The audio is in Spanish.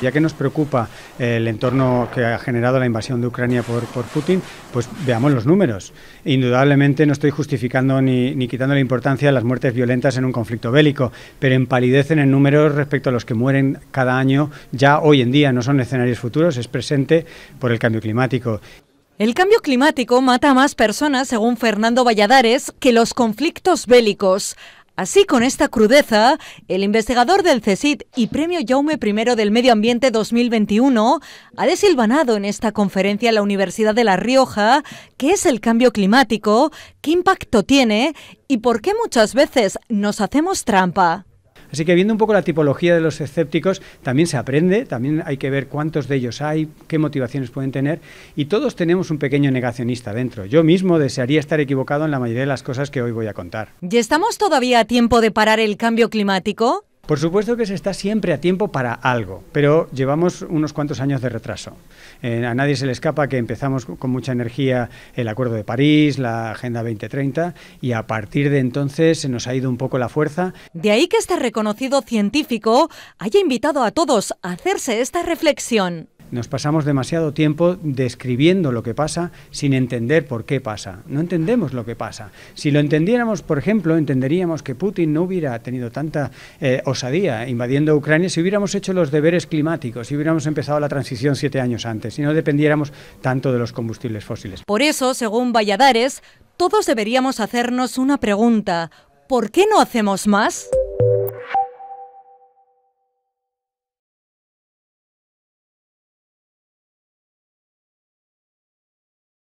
Ya que nos preocupa el entorno que ha generado la invasión de Ucrania por, Putin, pues veamos los números. Indudablemente no estoy justificando ni, ni quitando la importancia de las muertes violentas en un conflicto bélico, pero empalidecen en números respecto a los que mueren cada año, ya hoy en día no son escenarios futuros, es presente por el cambio climático. El cambio climático mata a más personas, según Fernando Valladares, que los conflictos bélicos. Así, con esta crudeza, el investigador del CESID y Premio Jaume I del Medio Ambiente 2021 ha desilvanado en esta conferencia en la Universidad de La Rioja qué es el cambio climático, qué impacto tiene y por qué muchas veces nos hacemos trampa. Así que viendo un poco la tipología de los escépticos, también se aprende, también hay que ver cuántos de ellos hay, qué motivaciones pueden tener, y todos tenemos un pequeño negacionista dentro. Yo mismo desearía estar equivocado en la mayoría de las cosas que hoy voy a contar. ¿Y estamos todavía a tiempo de parar el cambio climático? Por supuesto que se está siempre a tiempo para algo, pero llevamos unos cuantos años de retraso. Eh, a nadie se le escapa que empezamos con mucha energía el Acuerdo de París, la Agenda 2030, y a partir de entonces se nos ha ido un poco la fuerza. De ahí que este reconocido científico haya invitado a todos a hacerse esta reflexión. Nos pasamos demasiado tiempo describiendo lo que pasa sin entender por qué pasa. No entendemos lo que pasa. Si lo entendiéramos, por ejemplo, entenderíamos que Putin no hubiera tenido tanta eh, osadía invadiendo Ucrania si hubiéramos hecho los deberes climáticos, si hubiéramos empezado la transición siete años antes, si no dependiéramos tanto de los combustibles fósiles. Por eso, según Valladares, todos deberíamos hacernos una pregunta. ¿Por qué no hacemos más?